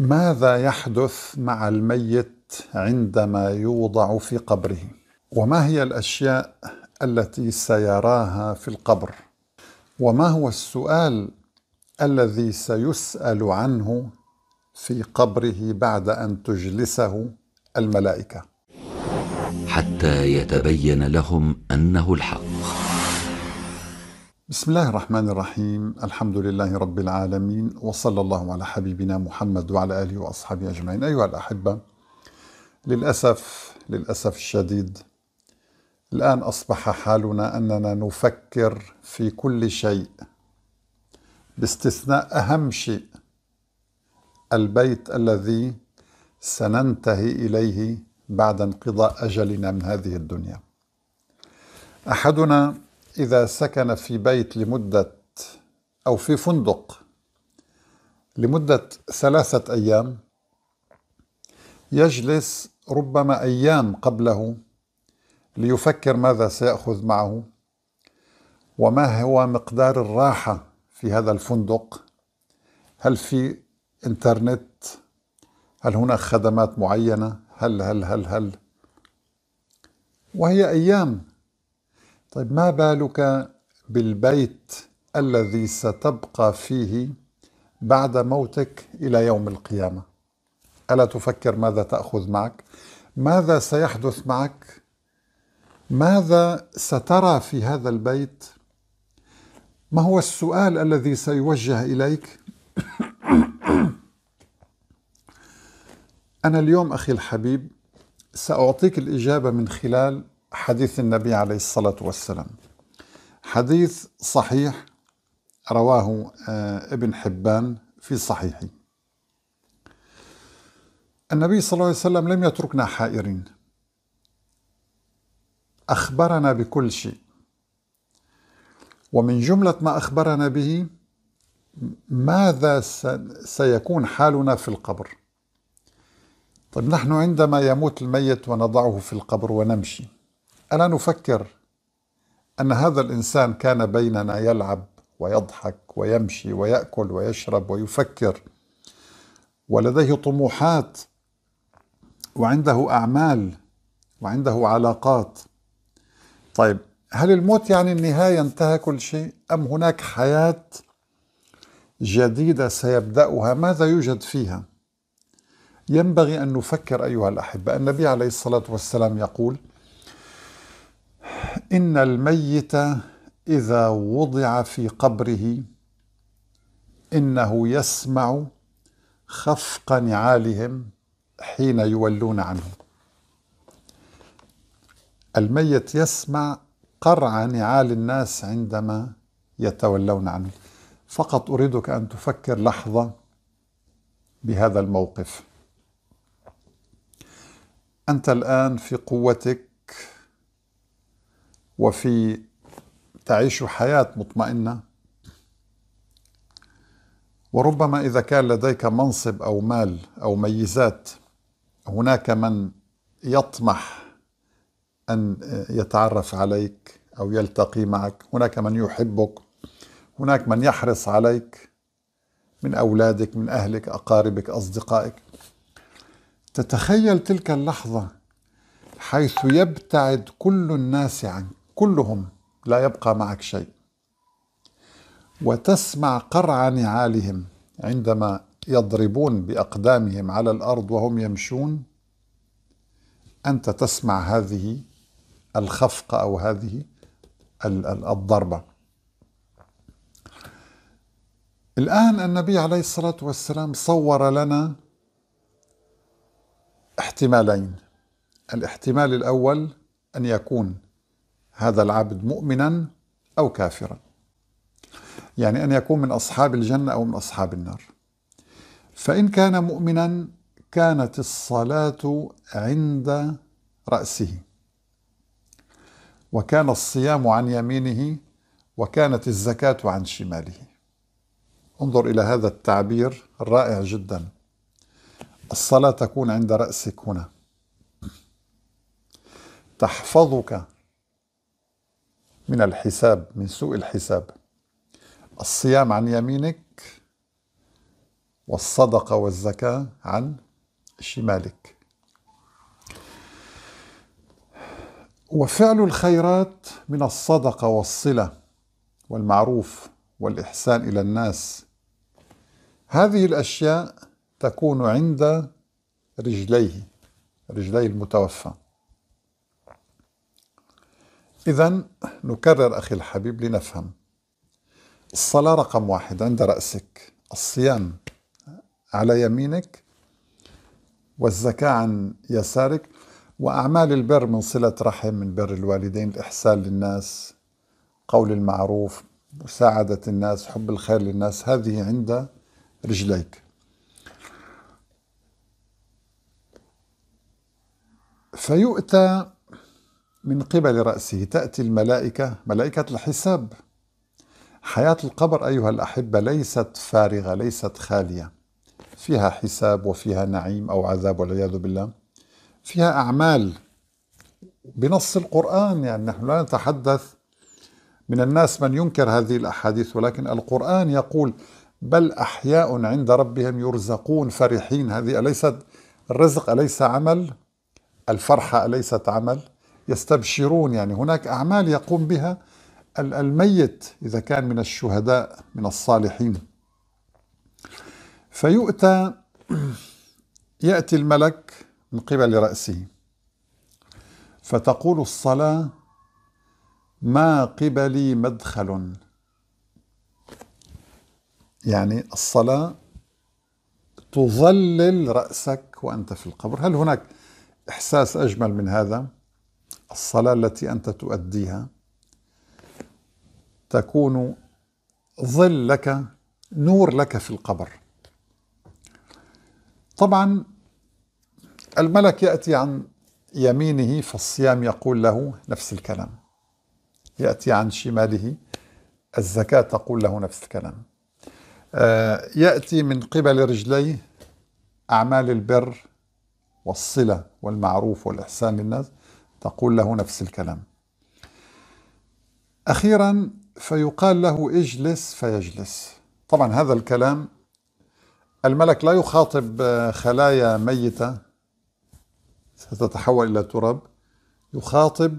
ماذا يحدث مع الميت عندما يوضع في قبره وما هي الاشياء التي سيراها في القبر وما هو السؤال الذي سيسال عنه في قبره بعد ان تجلسه الملائكه حتى يتبين لهم انه الحق بسم الله الرحمن الرحيم الحمد لله رب العالمين وصلى الله على حبيبنا محمد وعلى آله وأصحابه أجمعين أيها الأحبة للأسف للأسف الشديد الآن أصبح حالنا أننا نفكر في كل شيء باستثناء أهم شيء البيت الذي سننتهي إليه بعد انقضاء أجلنا من هذه الدنيا أحدنا إذا سكن في بيت لمدة أو في فندق لمدة ثلاثة أيام يجلس ربما أيام قبله ليفكر ماذا سيأخذ معه وما هو مقدار الراحة في هذا الفندق هل في إنترنت هل هناك خدمات معينة هل هل هل هل وهي أيام طيب ما بالك بالبيت الذي ستبقى فيه بعد موتك الى يوم القيامه الا تفكر ماذا تاخذ معك ماذا سيحدث معك ماذا سترى في هذا البيت ما هو السؤال الذي سيوجه اليك انا اليوم اخي الحبيب ساعطيك الاجابه من خلال حديث النبي عليه الصلاة والسلام حديث صحيح رواه آه، ابن حبان في صحيحه النبي صلى الله عليه وسلم لم يتركنا حائرين أخبرنا بكل شيء ومن جملة ما أخبرنا به ماذا سيكون حالنا في القبر طيب نحن عندما يموت الميت ونضعه في القبر ونمشي أنا نفكر أن هذا الإنسان كان بيننا يلعب ويضحك ويمشي ويأكل ويشرب ويفكر ولديه طموحات وعنده أعمال وعنده علاقات طيب هل الموت يعني النهاية انتهى كل شيء أم هناك حياة جديدة سيبدأها ماذا يوجد فيها ينبغي أن نفكر أيها الأحبة النبي عليه الصلاة والسلام يقول إن الميت إذا وضع في قبره إنه يسمع خفق نعالهم حين يولون عنه الميت يسمع قرع نعال الناس عندما يتولون عنه فقط أريدك أن تفكر لحظة بهذا الموقف أنت الآن في قوتك وفي تعيش حياة مطمئنة وربما إذا كان لديك منصب أو مال أو ميزات هناك من يطمح أن يتعرف عليك أو يلتقي معك هناك من يحبك هناك من يحرص عليك من أولادك من أهلك أقاربك أصدقائك تتخيل تلك اللحظة حيث يبتعد كل الناس عنك كلهم لا يبقى معك شيء وتسمع قرع نعالهم عندما يضربون باقدامهم على الارض وهم يمشون انت تسمع هذه الخفقه او هذه الضربه الان النبي عليه الصلاه والسلام صور لنا احتمالين الاحتمال الاول ان يكون هذا العبد مؤمنا أو كافرا يعني أن يكون من أصحاب الجنة أو من أصحاب النار فإن كان مؤمنا كانت الصلاة عند رأسه وكان الصيام عن يمينه وكانت الزكاة عن شماله انظر إلى هذا التعبير الرائع جدا الصلاة تكون عند رأسك هنا تحفظك من الحساب من سوء الحساب الصيام عن يمينك والصدقة والزكاة عن شمالك وفعل الخيرات من الصدقة والصلة والمعروف والإحسان إلى الناس هذه الأشياء تكون عند رجليه رجلي المتوفى إذا نكرر أخي الحبيب لنفهم الصلاة رقم واحد عند رأسك الصيام على يمينك والزكاة عن يسارك وأعمال البر من صلة رحم من بر الوالدين الإحسان للناس قول المعروف مساعدة الناس حب الخير للناس هذه عند رجليك فيؤتى من قبل رأسه تأتي الملائكة ملائكة الحساب حياة القبر أيها الأحبة ليست فارغة ليست خالية فيها حساب وفيها نعيم أو عذاب والعياذ بالله فيها أعمال بنص القرآن يعني نحن لا نتحدث من الناس من ينكر هذه الأحاديث ولكن القرآن يقول بل أحياء عند ربهم يرزقون فرحين هذه أليست الرزق أليس عمل الفرحة أليست عمل يستبشرون يعني هناك أعمال يقوم بها الميت إذا كان من الشهداء من الصالحين فيؤتى يأتي الملك من قبل رأسه فتقول الصلاة ما قبلي مدخل يعني الصلاة تظلل رأسك وأنت في القبر هل هناك إحساس أجمل من هذا؟ الصلاة التي أنت تؤديها تكون ظل لك نور لك في القبر طبعا الملك يأتي عن يمينه فالصيام يقول له نفس الكلام يأتي عن شماله الزكاة تقول له نفس الكلام آه، يأتي من قبل رجليه أعمال البر والصلة والمعروف والإحسان للناس تقول له نفس الكلام أخيرا فيقال له اجلس فيجلس طبعا هذا الكلام الملك لا يخاطب خلايا ميتة ستتحول إلى تراب يخاطب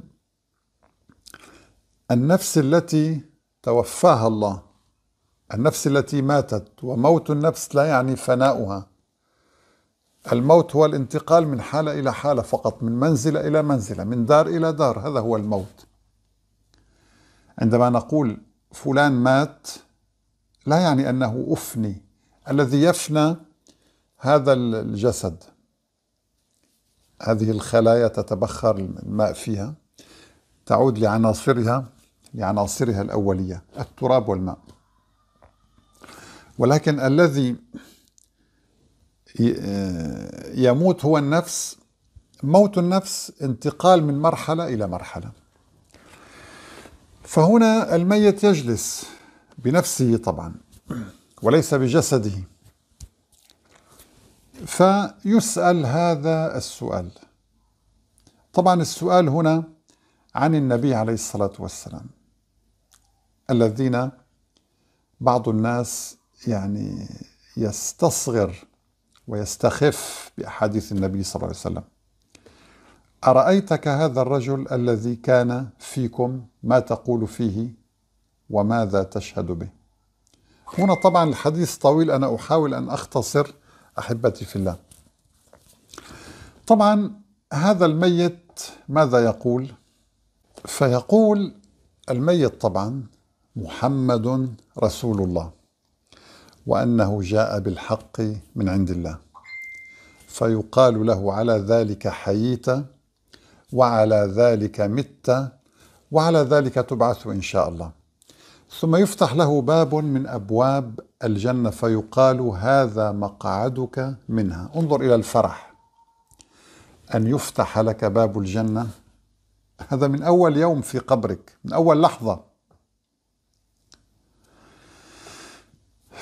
النفس التي توفاها الله النفس التي ماتت وموت النفس لا يعني فناؤها الموت هو الانتقال من حالة إلى حالة فقط من منزلة إلى منزلة من دار إلى دار هذا هو الموت عندما نقول فلان مات لا يعني أنه أفني الذي يفنى هذا الجسد هذه الخلايا تتبخر الماء فيها تعود لعناصرها لعناصرها الأولية التراب والماء ولكن الذي آه، يموت هو النفس موت النفس انتقال من مرحلة إلى مرحلة فهنا الميت يجلس بنفسه طبعا وليس بجسده فيسأل هذا السؤال طبعا السؤال هنا عن النبي عليه الصلاة والسلام الذين بعض الناس يعني يستصغر ويستخف باحاديث النبي صلى الله عليه وسلم ارايتك هذا الرجل الذي كان فيكم ما تقول فيه وماذا تشهد به هنا طبعا الحديث طويل انا احاول ان اختصر احبتي في الله طبعا هذا الميت ماذا يقول فيقول الميت طبعا محمد رسول الله وانه جاء بالحق من عند الله فيقال له على ذلك حييت وعلى ذلك مت وعلى ذلك تبعث ان شاء الله ثم يفتح له باب من ابواب الجنه فيقال هذا مقعدك منها انظر الى الفرح ان يفتح لك باب الجنه هذا من اول يوم في قبرك من اول لحظه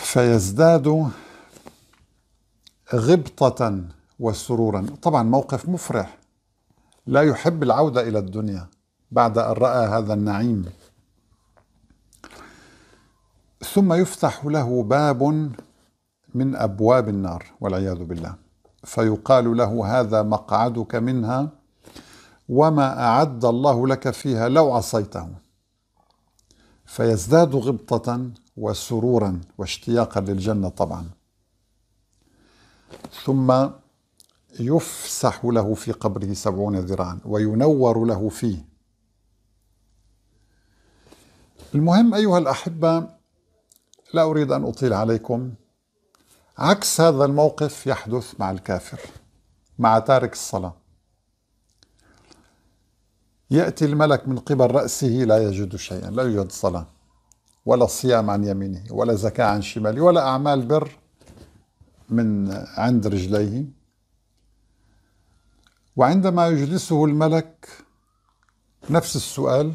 فيزداد غبطة وسرورا طبعا موقف مفرح لا يحب العودة إلى الدنيا بعد أن رأى هذا النعيم ثم يفتح له باب من أبواب النار والعياذ بالله فيقال له هذا مقعدك منها وما أعد الله لك فيها لو عصيته فيزداد غبطة وسرورا واشتياقا للجنة طبعا ثم يفسح له في قبره سبعون ذراعا وينور له فيه المهم أيها الأحبة لا أريد أن أطيل عليكم عكس هذا الموقف يحدث مع الكافر مع تارك الصلاة يأتي الملك من قبل رأسه لا يجد شيئا لا يوجد صلاة ولا صيام عن يمينه ولا زكاة عن شماله ولا أعمال بر من عند رجليه وعندما يجلسه الملك نفس السؤال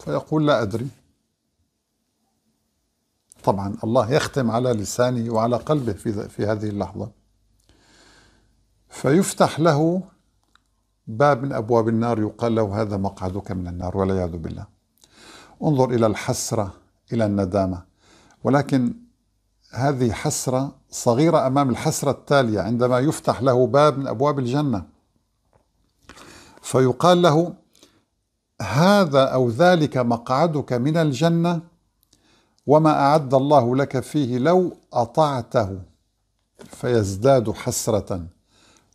فيقول لا أدري طبعا الله يختم على لسانه وعلى قلبه في, في هذه اللحظة فيفتح له باب من أبواب النار يقال له هذا مقعدك من النار والعياذ بالله انظر إلى الحسرة الى الندامه ولكن هذه حسره صغيره امام الحسره التاليه عندما يفتح له باب من ابواب الجنه فيقال له هذا او ذلك مقعدك من الجنه وما اعد الله لك فيه لو اطعته فيزداد حسره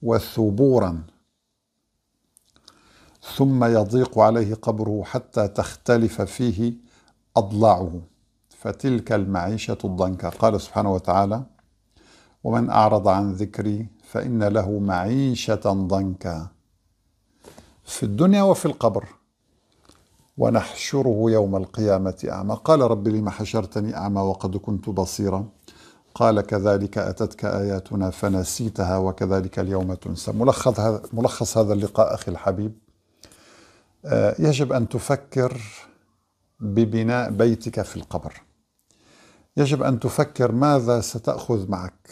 وثبورا ثم يضيق عليه قبره حتى تختلف فيه أضلعه فتلك المعيشة الضنكة قال سبحانه وتعالى ومن أعرض عن ذكري فإن له معيشة ضنكا في الدنيا وفي القبر ونحشره يوم القيامة أعمى قال رب لم حشرتني أعمى وقد كنت بصيرا قال كذلك أتتك آياتنا فنسيتها وكذلك اليوم تنسى ملخص هذا, ملخص هذا اللقاء أخي الحبيب آه، يجب أن تفكر ببناء بيتك في القبر يجب ان تفكر ماذا ستاخذ معك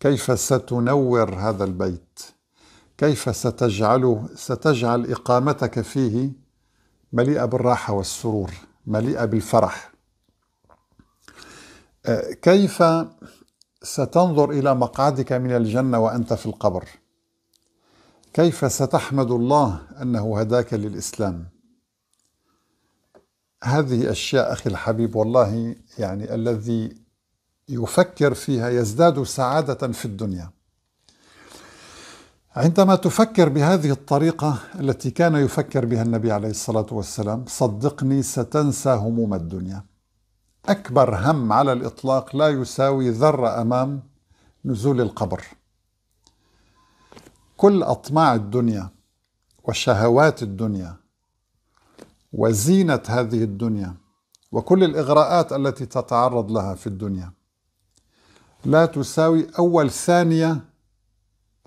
كيف ستنور هذا البيت كيف ستجعله ستجعل اقامتك فيه مليئه بالراحه والسرور مليئه بالفرح أه، كيف ستنظر الى مقعدك من الجنه وانت في القبر كيف ستحمد الله انه هداك للاسلام هذه أشياء أخي الحبيب والله يعني الذي يفكر فيها يزداد سعادة في الدنيا عندما تفكر بهذه الطريقة التي كان يفكر بها النبي عليه الصلاة والسلام صدقني ستنسى هموم الدنيا أكبر هم على الإطلاق لا يساوي ذرة أمام نزول القبر كل أطماع الدنيا وشهوات الدنيا وزينة هذه الدنيا وكل الإغراءات التي تتعرض لها في الدنيا لا تساوي أول ثانية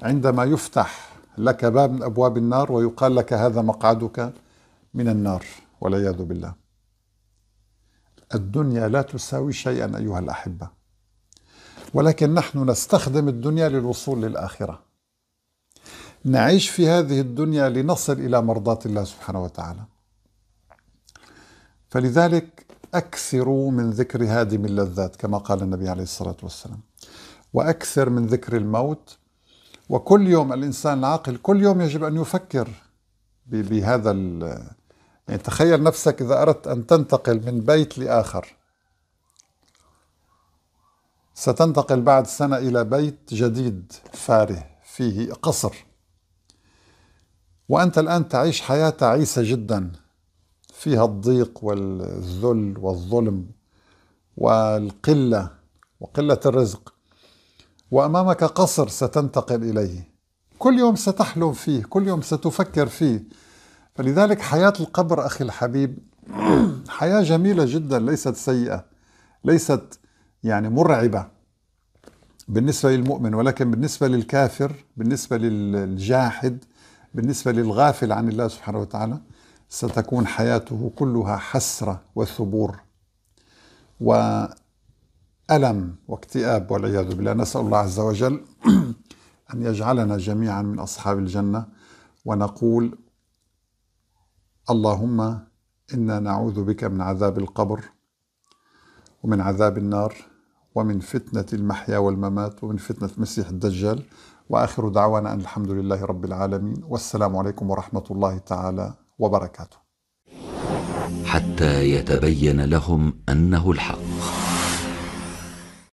عندما يفتح لك باب من أبواب النار ويقال لك هذا مقعدك من النار والعياذ بالله الدنيا لا تساوي شيئا أيها الأحبة ولكن نحن نستخدم الدنيا للوصول للآخرة نعيش في هذه الدنيا لنصل إلى مرضاة الله سبحانه وتعالى فلذلك أكثروا من ذكر هادم اللذات كما قال النبي عليه الصلاة والسلام وأكثر من ذكر الموت وكل يوم الإنسان العاقل كل يوم يجب أن يفكر بهذا يعني تخيل نفسك إذا أردت أن تنتقل من بيت لآخر ستنتقل بعد سنة إلى بيت جديد فاره فيه قصر وأنت الآن تعيش حياة تعيسة جدا فيها الضيق والذل والظلم والقله وقله الرزق وامامك قصر ستنتقل اليه كل يوم ستحلم فيه كل يوم ستفكر فيه فلذلك حياه القبر اخي الحبيب حياه جميله جدا ليست سيئه ليست يعني مرعبه بالنسبه للمؤمن ولكن بالنسبه للكافر بالنسبه للجاحد بالنسبه للغافل عن الله سبحانه وتعالى ستكون حياته كلها حسره وثبور والم واكتئاب والعياذ بالله نسال الله عز وجل ان يجعلنا جميعا من اصحاب الجنه ونقول اللهم انا نعوذ بك من عذاب القبر ومن عذاب النار ومن فتنه المحيا والممات ومن فتنه المسيح الدجال واخر دعوانا ان الحمد لله رب العالمين والسلام عليكم ورحمه الله تعالى وبركاته حتى يتبين لهم انه الحق